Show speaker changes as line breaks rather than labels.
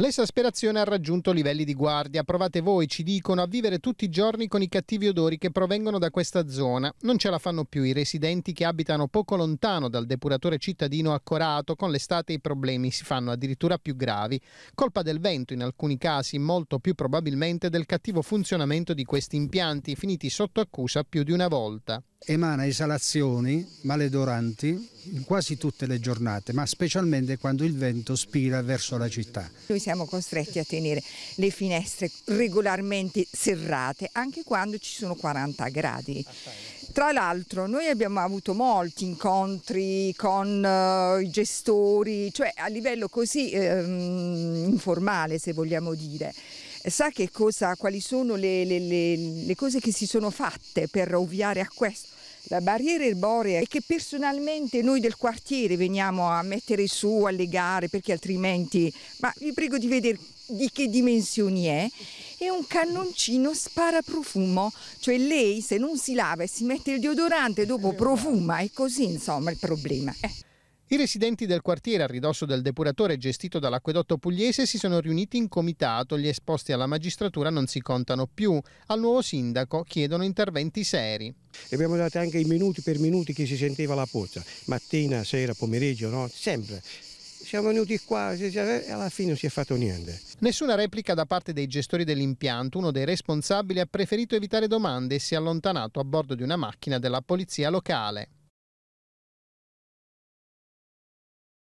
L'esasperazione ha raggiunto livelli di guardia. Provate voi, ci dicono, a vivere tutti i giorni con i cattivi odori che provengono da questa zona. Non ce la fanno più i residenti che abitano poco lontano dal depuratore cittadino accorato. Con l'estate i problemi si fanno addirittura più gravi. Colpa del vento in alcuni casi, molto più probabilmente del cattivo funzionamento di questi impianti, finiti sotto accusa più di una volta
emana esalazioni maledoranti in quasi tutte le giornate, ma specialmente quando il vento spira verso la città.
Noi siamo costretti a tenere le finestre regolarmente serrate anche quando ci sono 40 gradi. Tra l'altro noi abbiamo avuto molti incontri con uh, i gestori, cioè a livello così um, informale se vogliamo dire. Sa cosa, quali sono le, le, le, le cose che si sono fatte per ovviare a questo? la barriera erborea è che personalmente noi del quartiere veniamo a mettere su, a legare, perché altrimenti, ma vi prego di vedere di che dimensioni è, è un cannoncino sparaprofumo, cioè lei se non si lava e si mette il deodorante dopo profuma, è così insomma il problema. Eh.
I residenti del quartiere a ridosso del depuratore gestito dall'acquedotto pugliese si sono riuniti in comitato, gli esposti alla magistratura non si contano più, al nuovo sindaco chiedono interventi seri. E abbiamo dato anche i minuti per minuti che si sentiva la pozza, mattina, sera, pomeriggio, no? sempre siamo venuti qua e alla fine non si è fatto niente. Nessuna replica da parte dei gestori dell'impianto, uno dei responsabili ha preferito evitare domande e si è allontanato a bordo di una macchina della polizia locale.